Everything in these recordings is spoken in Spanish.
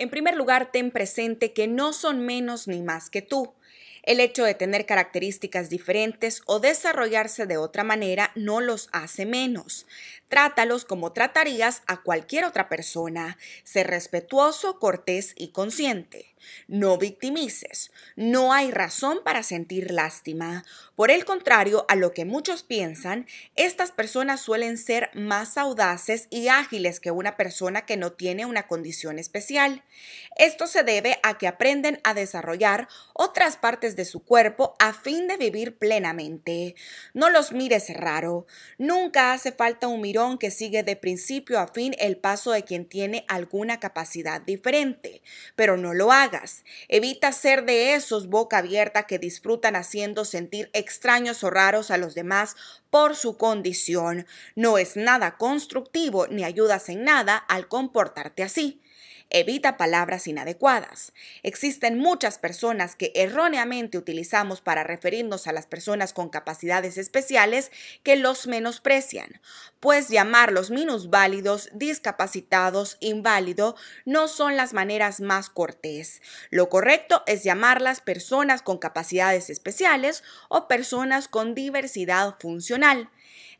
En primer lugar, ten presente que no son menos ni más que tú. El hecho de tener características diferentes o desarrollarse de otra manera no los hace menos. Trátalos como tratarías a cualquier otra persona. Ser respetuoso, cortés y consciente. No victimices. No hay razón para sentir lástima. Por el contrario a lo que muchos piensan, estas personas suelen ser más audaces y ágiles que una persona que no tiene una condición especial. Esto se debe a que aprenden a desarrollar otras partes de su cuerpo a fin de vivir plenamente. No los mires raro. Nunca hace falta un mirón que sigue de principio a fin el paso de quien tiene alguna capacidad diferente, pero no lo hagas Evita ser de esos boca abierta que disfrutan haciendo sentir extraños o raros a los demás por su condición. No es nada constructivo ni ayudas en nada al comportarte así. Evita palabras inadecuadas. Existen muchas personas que erróneamente utilizamos para referirnos a las personas con capacidades especiales que los menosprecian, pues llamarlos minusválidos, discapacitados, inválido, no son las maneras más cortés. Lo correcto es llamarlas personas con capacidades especiales o personas con diversidad funcional.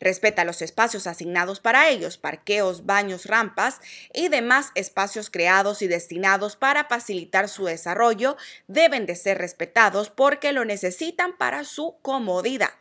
Respeta los espacios asignados para ellos, parqueos, baños, rampas y demás espacios creados y destinados para facilitar su desarrollo deben de ser respetados porque lo necesitan para su comodidad.